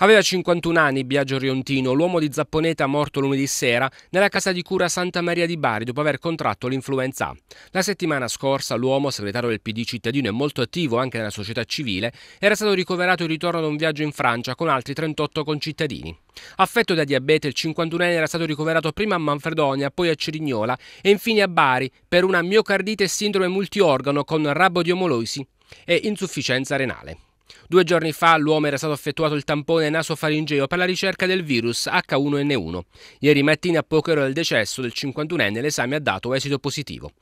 Aveva 51 anni Biagio Riontino, l'uomo di Zapponeta morto lunedì sera nella casa di cura Santa Maria di Bari dopo aver contratto l'influenza. A. La settimana scorsa l'uomo, segretario del PD cittadino e molto attivo anche nella società civile, era stato ricoverato in ritorno da un viaggio in Francia con altri 38 concittadini. Affetto da diabete, il 51enne era stato ricoverato prima a Manfredonia, poi a Cirignola e infine a Bari per una miocardite e sindrome multiorgano con di rabodiomoloisi e insufficienza renale. Due giorni fa all'uomo era stato effettuato il tampone nasofaringeo per la ricerca del virus H1N1. Ieri mattina, a poche ore del decesso del 51enne, l'esame ha dato esito positivo.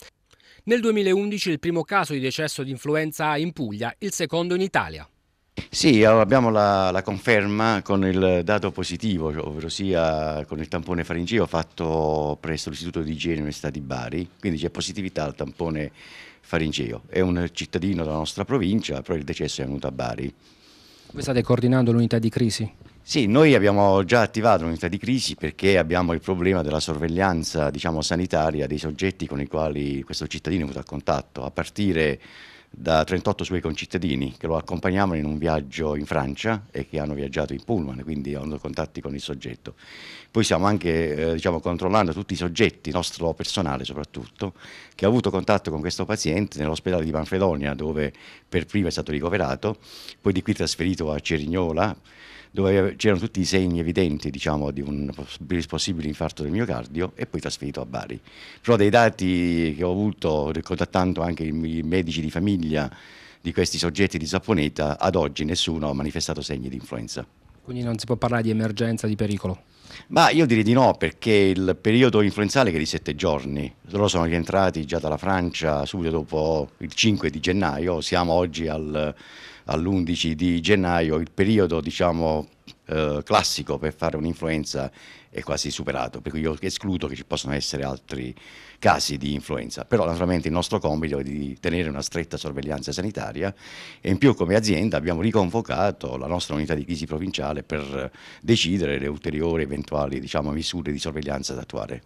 Nel 2011 il primo caso di decesso di influenza A in Puglia, il secondo in Italia. Sì, abbiamo la, la, conferma con il dato positivo, ovvero sia con il tampone faringeo fatto presso l'Istituto di Igiene Università di Bari, quindi c'è positività al tampone faringeo. È un cittadino della nostra provincia, però il decesso è venuto a Bari. Voi state coordinando l'unità di crisi? Sì, noi abbiamo già attivato l'unità di crisi perché abbiamo il problema della sorveglianza diciamo, sanitaria dei soggetti con i quali questo cittadino è venuto a contatto, a partire da 38 suoi concittadini che lo accompagnavano in un viaggio in Francia e che hanno viaggiato in Pullman, quindi hanno contatti con il soggetto. Poi stiamo anche eh, diciamo, controllando tutti i soggetti, nostro personale soprattutto, che ha avuto contatto con questo paziente nell'ospedale di Manfredonia dove per prima è stato ricoverato, poi di qui trasferito a Cerignola dove c'erano tutti i segni evidenti diciamo, di un possibile infarto del miocardio e poi trasferito a Bari. Però dei dati che ho avuto contattando anche i medici di famiglia famiglia di questi soggetti di Saponeta, ad oggi nessuno ha manifestato segni di influenza. Quindi non si può parlare di emergenza, di pericolo? Ma io direi di no, perché il periodo influenzale che è di sette giorni, loro sono rientrati già dalla Francia subito dopo il 5 di gennaio, siamo oggi al, all'11 di gennaio, il periodo diciamo, eh, classico per fare un'influenza è quasi superato, per cui io escludo che ci possano essere altri casi di influenza, però naturalmente il nostro compito è di tenere una stretta sorveglianza sanitaria e in più come azienda abbiamo riconvocato la nostra unità di crisi provinciale per decidere le ulteriori eventuali diciamo, misure di sorveglianza da attuare.